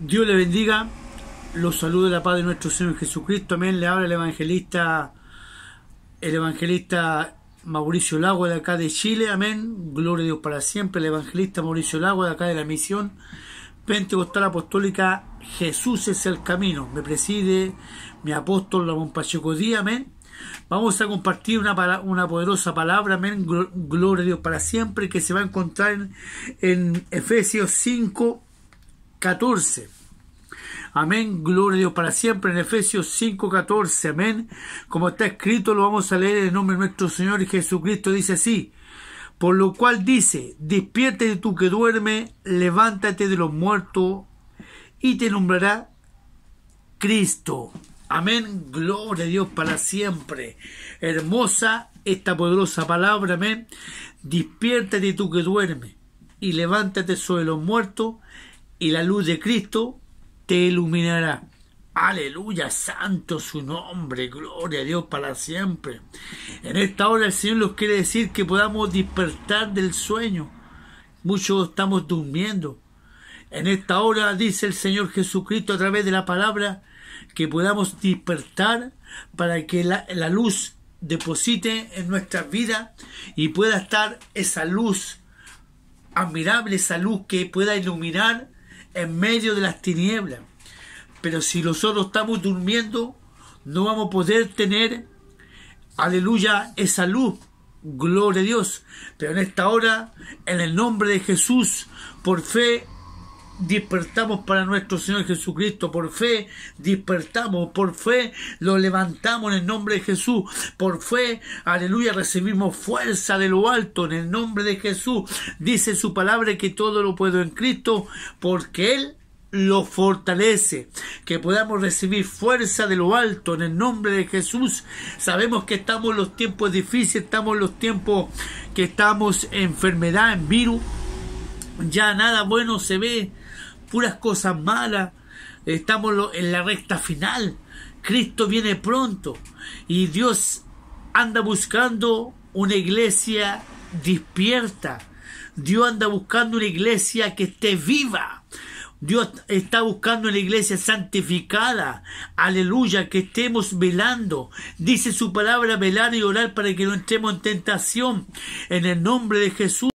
Dios le bendiga. Los saludo de la paz de nuestro Señor Jesucristo. Amén. Le habla el evangelista, el evangelista Mauricio Lago de acá de Chile. Amén. Gloria a Dios para siempre. El evangelista Mauricio Lago de acá de la misión pentecostal apostólica Jesús es el camino. Me preside mi apóstol Ramón Pacheco Díaz. Amén. Vamos a compartir una, una poderosa palabra, amén, gloria a Dios para siempre, que se va a encontrar en Efesios 5, 14. Amén, gloria a Dios para siempre en Efesios 5:14. Amén. Como está escrito, lo vamos a leer en el nombre de nuestro Señor Jesucristo. Dice así. Por lo cual dice, despiértate tú que duerme, levántate de los muertos y te nombrará Cristo. Amén, gloria a Dios para siempre. Hermosa esta poderosa palabra, amén. Despiértate tú que duerme y levántate sobre los muertos y la luz de Cristo te iluminará. Aleluya, santo su nombre, gloria a Dios para siempre. En esta hora el Señor nos quiere decir que podamos despertar del sueño. Muchos estamos durmiendo. En esta hora dice el Señor Jesucristo a través de la palabra que podamos despertar para que la, luz deposite en nuestras vidas y pueda estar esa luz admirable, esa luz que pueda iluminar en medio de las tinieblas. Pero si nosotros estamos durmiendo, no vamos a poder tener, aleluya, esa luz. Gloria a Dios. Pero en esta hora, en el nombre de Jesús, por fe despertamos para nuestro Señor Jesucristo por fe, despertamos por fe, lo levantamos en el nombre de Jesús, por fe, aleluya, recibimos fuerza de lo alto en el nombre de Jesús. Dice su palabra que todo lo puedo en Cristo, porque Él lo fortalece, que podamos recibir fuerza de lo alto en el nombre de Jesús. Sabemos que estamos en los tiempos difíciles, estamos en los tiempos que estamos en enfermedad, en virus. Ya nada bueno se ve, puras cosas malas, estamos en la recta final, Cristo viene pronto y Dios anda buscando una iglesia despierta, Dios anda buscando una iglesia que esté viva. Dios está buscando una iglesia santificada, aleluya, que estemos velando. Dice su palabra velar y orar para que no entremos en tentación. En el nombre de Jesús.